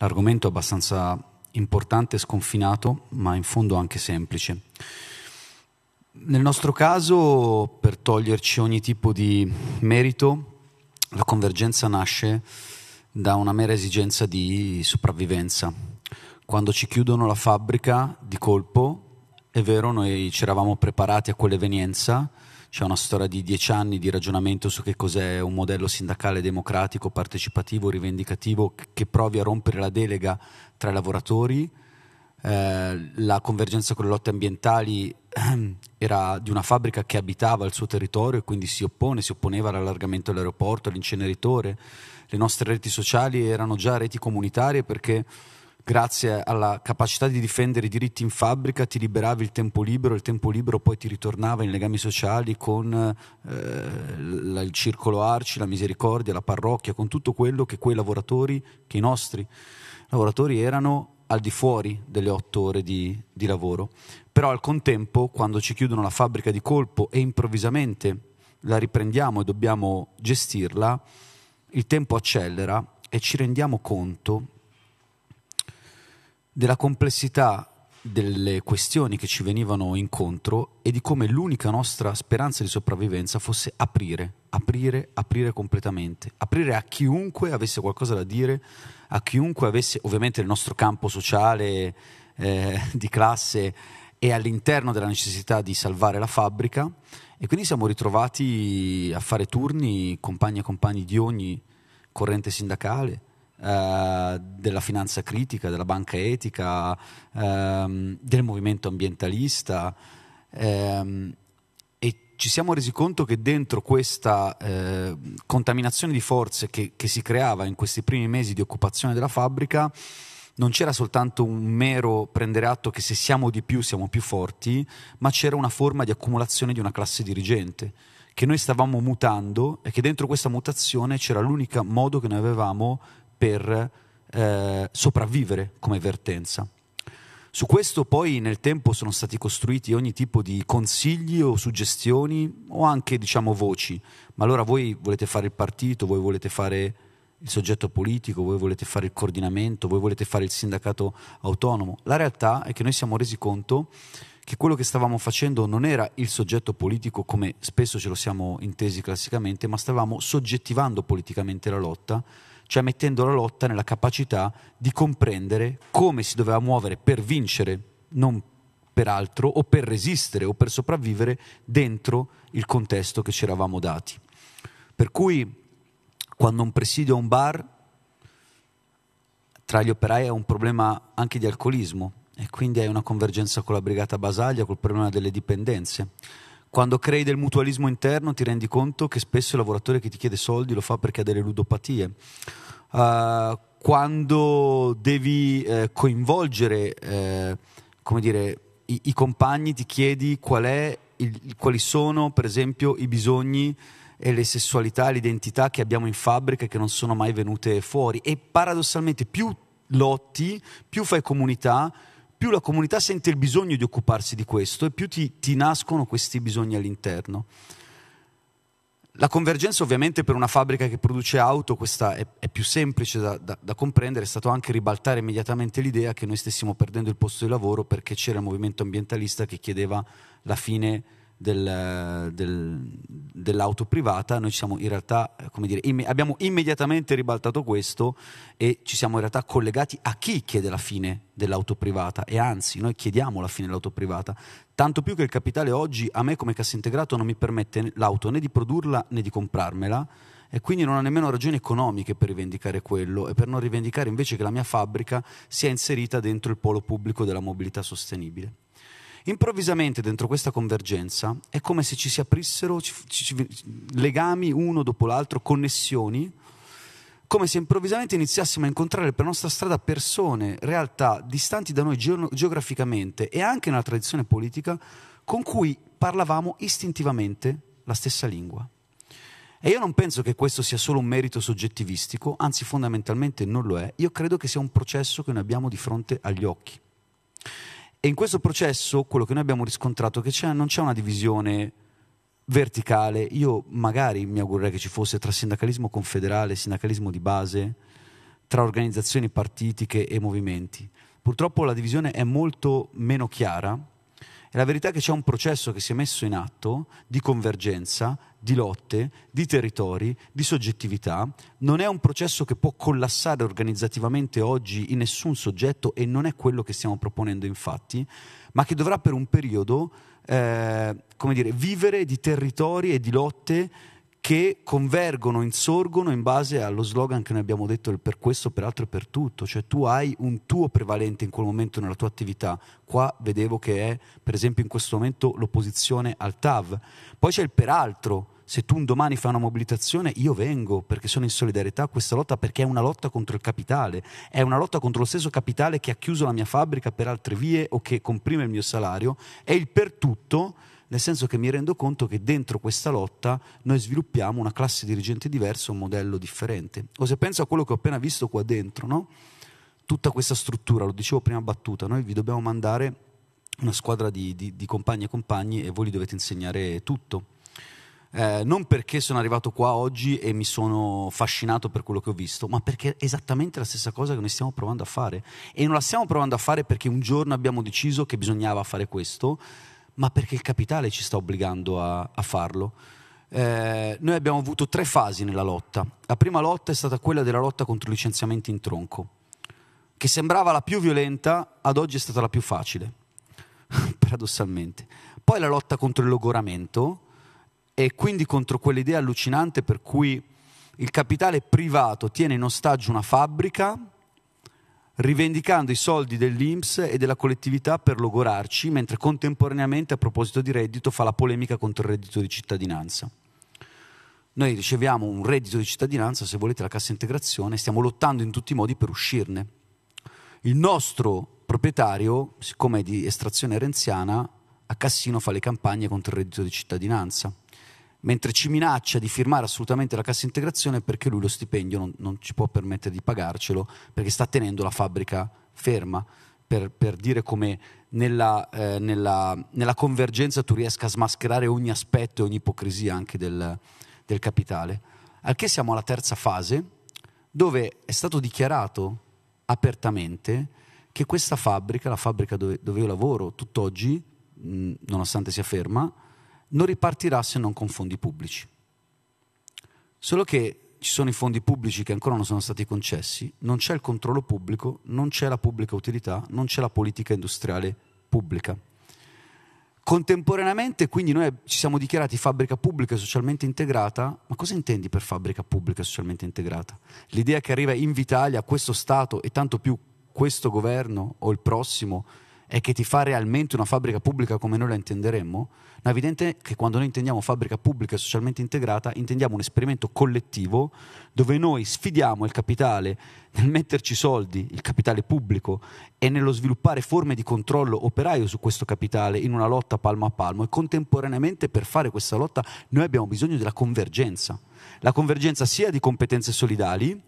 l'argomento è abbastanza importante, sconfinato, ma in fondo anche semplice. Nel nostro caso, per toglierci ogni tipo di merito, la convergenza nasce da una mera esigenza di sopravvivenza. Quando ci chiudono la fabbrica di colpo, è vero, noi ci eravamo preparati a quell'evenienza, c'è una storia di dieci anni di ragionamento su che cos'è un modello sindacale democratico, partecipativo, rivendicativo che provi a rompere la delega tra i lavoratori. Eh, la convergenza con le lotte ambientali ehm, era di una fabbrica che abitava il suo territorio e quindi si oppone, si opponeva all'allargamento dell'aeroporto, all'inceneritore. Le nostre reti sociali erano già reti comunitarie perché grazie alla capacità di difendere i diritti in fabbrica ti liberavi il tempo libero, il tempo libero poi ti ritornava in legami sociali con eh, la, il circolo Arci, la misericordia, la parrocchia, con tutto quello che quei lavoratori, che i nostri lavoratori erano al di fuori delle otto ore di, di lavoro. Però al contempo, quando ci chiudono la fabbrica di colpo e improvvisamente la riprendiamo e dobbiamo gestirla, il tempo accelera e ci rendiamo conto della complessità delle questioni che ci venivano incontro e di come l'unica nostra speranza di sopravvivenza fosse aprire, aprire, aprire completamente, aprire a chiunque avesse qualcosa da dire, a chiunque avesse ovviamente il nostro campo sociale eh, di classe e all'interno della necessità di salvare la fabbrica e quindi siamo ritrovati a fare turni compagni e compagni di ogni corrente sindacale eh, della finanza critica, della banca etica, ehm, del movimento ambientalista ehm, e ci siamo resi conto che dentro questa eh, contaminazione di forze che, che si creava in questi primi mesi di occupazione della fabbrica, non c'era soltanto un mero prendere atto che se siamo di più siamo più forti, ma c'era una forma di accumulazione di una classe dirigente che noi stavamo mutando e che dentro questa mutazione c'era l'unico modo che noi avevamo per eh, sopravvivere come vertenza. Su questo poi nel tempo sono stati costruiti ogni tipo di consigli o suggestioni o anche diciamo voci, ma allora voi volete fare il partito, voi volete fare il soggetto politico, voi volete fare il coordinamento, voi volete fare il sindacato autonomo. La realtà è che noi siamo resi conto che quello che stavamo facendo non era il soggetto politico come spesso ce lo siamo intesi classicamente, ma stavamo soggettivando politicamente la lotta, cioè mettendo la lotta nella capacità di comprendere come si doveva muovere per vincere, non per altro, o per resistere o per sopravvivere dentro il contesto che ci eravamo dati. Per cui quando un presidio a un bar tra gli operai è un problema anche di alcolismo, e quindi hai una convergenza con la Brigata Basaglia, col problema delle dipendenze. Quando crei del mutualismo interno ti rendi conto che spesso il lavoratore che ti chiede soldi lo fa perché ha delle ludopatie. Uh, quando devi eh, coinvolgere eh, dire, i, i, compagni ti chiedi qual è il, quali sono per esempio i bisogni e le sessualità, l'identità che abbiamo in fabbrica e che non sono mai venute fuori. E paradossalmente più lotti, più fai comunità, più la comunità sente il bisogno di occuparsi di questo e più ti, ti nascono questi bisogni all'interno. La convergenza ovviamente per una fabbrica che produce auto, questa è, è più semplice da, da, da, comprendere, è stato anche ribaltare immediatamente l'idea che noi stessimo perdendo il posto di lavoro perché c'era il movimento ambientalista che chiedeva la fine del, del, dell'auto privata, noi siamo in realtà, eh, come dire, imme- abbiamo immediatamente ribaltato questo e ci siamo in realtà collegati a chi chiede la fine dell'auto privata e anzi noi chiediamo la fine dell'auto privata, tanto più che il capitale oggi a me come cassa integrato non mi permette l'auto né di produrla né di comprarmela e quindi non ha nemmeno ragioni economiche per rivendicare quello e per non rivendicare invece che la mia fabbrica sia inserita dentro il polo pubblico della mobilità sostenibile. Improvvisamente dentro questa convergenza è come se ci si aprissero ci, ci, legami uno dopo l'altro, connessioni, come se improvvisamente iniziassimo a incontrare per nostra strada persone, realtà distanti da noi ge- geograficamente e anche nella tradizione politica, con cui parlavamo istintivamente la stessa lingua. E io non penso che questo sia solo un merito soggettivistico, anzi fondamentalmente non lo è, io credo che sia un processo che noi abbiamo di fronte agli occhi. E in questo processo quello che noi abbiamo riscontrato è che c'è, non c'è una divisione verticale, io magari mi augurerei che ci fosse tra sindacalismo confederale, sindacalismo di base, tra organizzazioni partitiche e movimenti. Purtroppo la divisione è molto meno chiara e la verità è che c'è un processo che si è messo in atto di convergenza, di lotte, di territori, di soggettività. Non è un processo che può collassare organizzativamente oggi in nessun soggetto e non è quello che stiamo proponendo infatti, ma che dovrà per un periodo eh, come dire, vivere di territori e di lotte che convergono, insorgono in base allo slogan che noi abbiamo detto per questo, per altro e per tutto, cioè tu hai un tuo prevalente in quel momento nella tua attività. Qua vedevo che è, per esempio, in questo momento l'opposizione al TAV. Poi c'è il peraltro, se tu un domani fai una mobilitazione io vengo perché sono in solidarietà a questa lotta perché è una lotta contro il capitale, è una lotta contro lo stesso capitale che ha chiuso la mia fabbrica per altre vie o che comprime il mio salario, è il per tutto nel senso che mi rendo conto che dentro questa lotta noi sviluppiamo una classe dirigente diversa, un modello differente. O se penso a quello che ho appena visto qua dentro, no? tutta questa struttura, lo dicevo prima battuta, noi vi dobbiamo mandare una squadra di, di, di compagni e compagni e voi li dovete insegnare tutto. Eh, non perché sono arrivato qua oggi e mi sono fascinato per quello che ho visto, ma perché è esattamente la stessa cosa che noi stiamo provando a fare. E non la stiamo provando a fare perché un giorno abbiamo deciso che bisognava fare questo, ma perché il capitale ci sta obbligando a, a farlo. Eh, noi abbiamo avuto tre fasi nella lotta. La prima lotta è stata quella della lotta contro i licenziamenti in tronco, che sembrava la più violenta, ad oggi è stata la più facile, paradossalmente. Poi la lotta contro il logoramento e quindi contro quell'idea allucinante per cui il capitale privato tiene in ostaggio una fabbrica rivendicando i soldi dell'Inps e della collettività per logorarci, mentre contemporaneamente a proposito di reddito fa la polemica contro il reddito di cittadinanza. Noi riceviamo un reddito di cittadinanza, se volete la cassa integrazione, stiamo lottando in tutti i modi per uscirne. Il nostro proprietario, siccome è di estrazione renziana, a Cassino fa le campagne contro il reddito di cittadinanza mentre ci minaccia di firmare assolutamente la cassa integrazione perché lui lo stipendio non, non ci può permettere di pagarcelo perché sta tenendo la fabbrica ferma. Per, per dire come nella, eh, nella, nella, convergenza tu riesca a smascherare ogni aspetto e ogni ipocrisia anche del, del capitale. Al che siamo alla terza fase, dove è stato dichiarato apertamente che questa fabbrica, la fabbrica dove, dove io lavoro tutt'oggi, mh, nonostante sia ferma, non ripartirà se non con fondi pubblici. Solo che ci sono i fondi pubblici che ancora non sono stati concessi, non c'è il controllo pubblico, non c'è la pubblica utilità, non c'è la politica industriale pubblica. Contemporaneamente quindi noi ci siamo dichiarati fabbrica pubblica socialmente integrata, ma cosa intendi per fabbrica pubblica socialmente integrata? L'idea che arriva in Vitalia questo Stato e tanto più questo governo o il prossimo è che ti fa realmente una fabbrica pubblica come noi la intenderemmo? è evidente che quando noi intendiamo fabbrica pubblica e socialmente integrata, intendiamo un esperimento collettivo dove noi sfidiamo il capitale nel metterci soldi, il capitale pubblico, e nello sviluppare forme di controllo operaio su questo capitale in una lotta palmo a palmo e contemporaneamente per fare questa lotta noi abbiamo bisogno della convergenza. La convergenza sia di competenze solidali,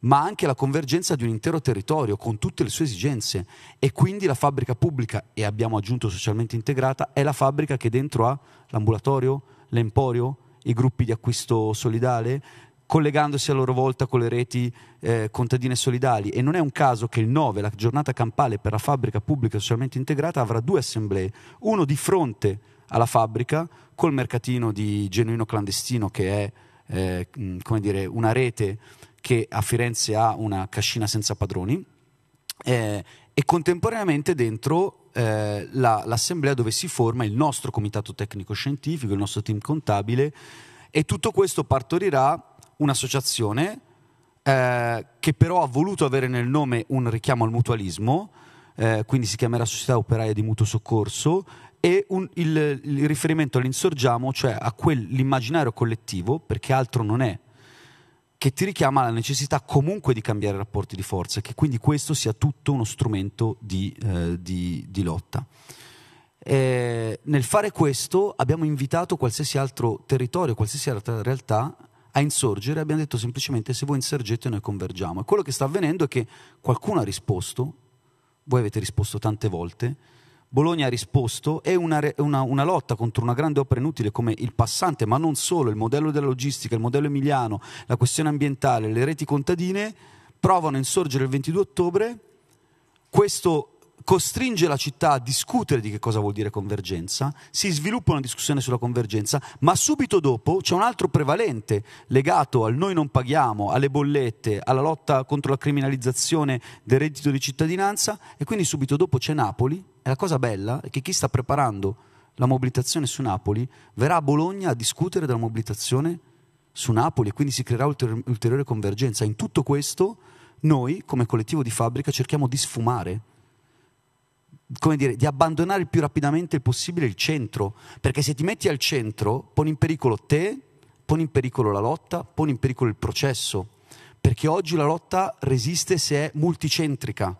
ma anche la convergenza di un intero territorio con tutte le sue esigenze e quindi la fabbrica pubblica, e abbiamo aggiunto socialmente integrata, è la fabbrica che dentro ha l'ambulatorio, l'emporio, i gruppi di acquisto solidale, collegandosi a loro volta con le reti eh, contadine solidali. E non è un caso che il 9, la giornata campale per la fabbrica pubblica socialmente integrata, avrà due assemblee, uno di fronte alla fabbrica col mercatino di genuino clandestino che è eh, come dire, una rete che a Firenze ha una cascina senza padroni, eh, e contemporaneamente dentro eh, la, l'assemblea dove si forma il nostro comitato tecnico scientifico, il nostro team contabile, e tutto questo partorirà un'associazione eh, che però ha voluto avere nel nome un richiamo al mutualismo, eh, quindi si chiamerà Società Operaia di Mutuo Soccorso, e un, il, il riferimento all'insorgiamo, cioè a quell'immaginario collettivo, perché altro non è che ti richiama alla necessità comunque di cambiare rapporti di forza, e che quindi questo sia tutto uno strumento di, eh, di, di lotta. E eh, nel fare questo abbiamo invitato qualsiasi altro territorio, qualsiasi altra realtà a insorgere, abbiamo detto semplicemente se voi insorgete noi convergiamo. E quello che sta avvenendo è che qualcuno ha risposto, voi avete risposto tante volte, Bologna ha risposto e una, una, una, lotta contro una grande opera inutile come il passante, ma non solo, il modello della logistica, il modello emiliano, la questione ambientale, le reti contadine, provano a insorgere il 22 ottobre, questo costringe la città a discutere di che cosa vuol dire convergenza, si sviluppa una discussione sulla convergenza, ma subito dopo c'è un altro prevalente legato al noi non paghiamo, alle bollette, alla lotta contro la criminalizzazione del reddito di cittadinanza e quindi subito dopo c'è Napoli e la cosa bella è che chi sta preparando la mobilitazione su Napoli verrà a Bologna a discutere della mobilitazione su Napoli e quindi si creerà ulter- ulteriore convergenza. In tutto questo noi, come collettivo di fabbrica, cerchiamo di sfumare come dire, di abbandonare il più rapidamente possibile il centro, perché se ti metti al centro poni in pericolo te, poni in pericolo la lotta, poni in pericolo il processo, perché oggi la lotta resiste se è multicentrica,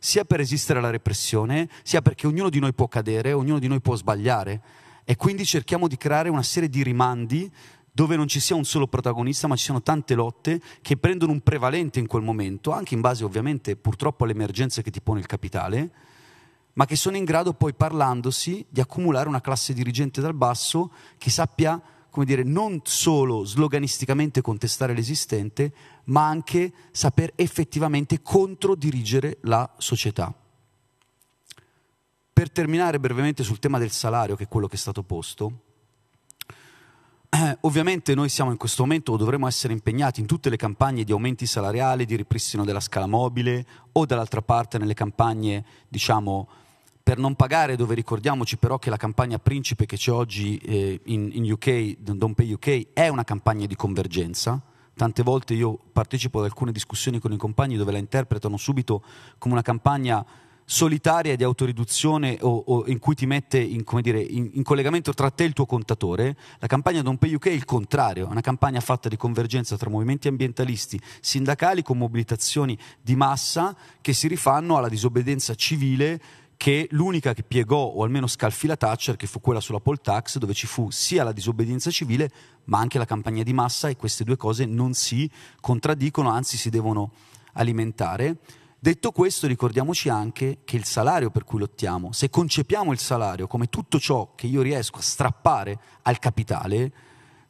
sia per resistere alla repressione, sia perché ognuno di noi può cadere, ognuno di noi può sbagliare. E quindi cerchiamo di creare una serie di rimandi dove non ci sia un solo protagonista, ma ci siano tante lotte che prendono un prevalente in quel momento, anche in base ovviamente purtroppo alle emergenze che ti pone il capitale, ma che sono in grado poi parlandosi di accumulare una classe dirigente dal basso che sappia, come dire, non solo sloganisticamente contestare l'esistente, ma anche saper effettivamente controdirigere la società. Per terminare brevemente sul tema del salario, che è quello che è stato posto, eh, ovviamente noi siamo in questo momento o dovremo essere impegnati in tutte le campagne di aumenti salariali, di ripristino della scala mobile o dall'altra parte nelle campagne, diciamo, per non pagare, dove ricordiamoci però che la campagna principe che c'è oggi eh, in, in UK, Don't Pay UK, è una campagna di convergenza, Tante volte io partecipo ad alcune discussioni con i compagni dove la interpretano subito come una campagna solitaria di autoriduzione o, o in cui ti mette in, dire, in, in, collegamento tra te e il tuo contatore, la campagna Don Pay UK è il contrario, è una campagna fatta di convergenza tra movimenti ambientalisti, sindacali con mobilitazioni di massa che si rifanno alla disobbedienza civile che l'unica che piegò o almeno scalfì la Thatcher, che fu quella sulla poll tax, dove ci fu sia la disobbedienza civile ma anche la campagna di massa e queste due cose non si contraddicono, anzi si devono alimentare. Detto questo, ricordiamoci anche che il salario per cui lottiamo, se concepiamo il salario come tutto ciò che io riesco a strappare al capitale,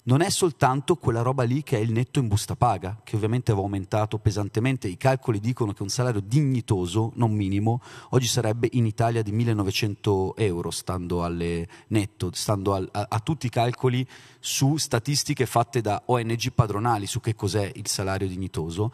non è soltanto quella roba lì che è il netto in busta paga, che ovviamente va aumentato pesantemente. I calcoli dicono che un salario dignitoso, non minimo, oggi sarebbe in Italia di 1900 euro, stando alle netto, stando al, a, a, tutti i calcoli su statistiche fatte da ONG padronali su che cos'è il salario dignitoso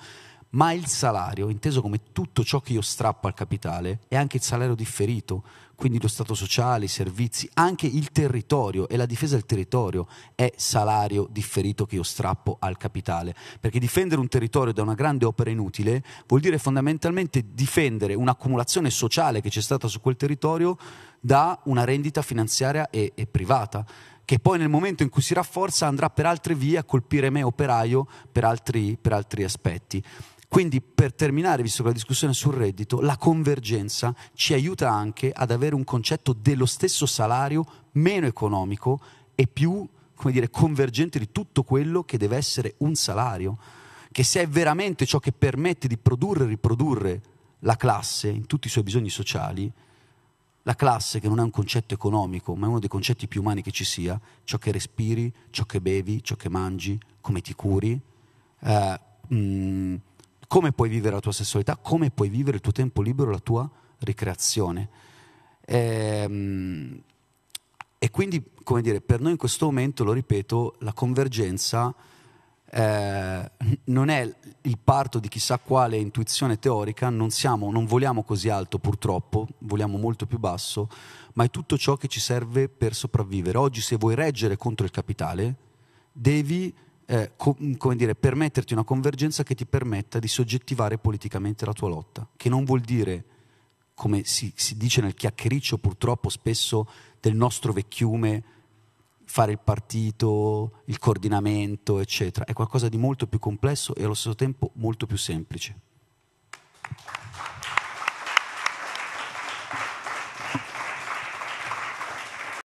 ma il salario, inteso come tutto ciò che io strappo al capitale, è anche il salario differito, quindi lo stato sociale, i servizi, anche il territorio e la difesa del territorio è salario differito che io strappo al capitale, perché difendere un territorio da una grande opera inutile vuol dire fondamentalmente difendere un'accumulazione sociale che c'è stata su quel territorio da una rendita finanziaria e, e privata che poi nel momento in cui si rafforza andrà per altre vie a colpire me operaio per altri, per altri aspetti. Quindi per terminare, visto che la discussione è sul reddito, la convergenza ci aiuta anche ad avere un concetto dello stesso salario meno economico e più come dire, convergente di tutto quello che deve essere un salario, che se è veramente ciò che permette di produrre e riprodurre la classe in tutti i suoi bisogni sociali, la classe che non è un concetto economico, ma è uno dei concetti più umani che ci sia, ciò che respiri, ciò che bevi, ciò che mangi, come ti curi, eh, mh, mm, come puoi vivere la tua sessualità, come puoi vivere il tuo tempo libero, la tua ricreazione. E, ehm, e quindi, come dire, per noi in questo momento, lo ripeto, la convergenza eh, non è il parto di chissà quale intuizione teorica, non, siamo, non vogliamo così alto purtroppo, vogliamo molto più basso, ma è tutto ciò che ci serve per sopravvivere. Oggi se vuoi reggere contro il capitale, devi eh, co- come dire, permetterti una convergenza che ti permetta di soggettivare politicamente la tua lotta, che non vuol dire, come si, si dice nel chiacchiericcio purtroppo spesso del nostro vecchiume, fare il partito, il coordinamento, eccetera. È qualcosa di molto più complesso e allo stesso tempo molto più semplice.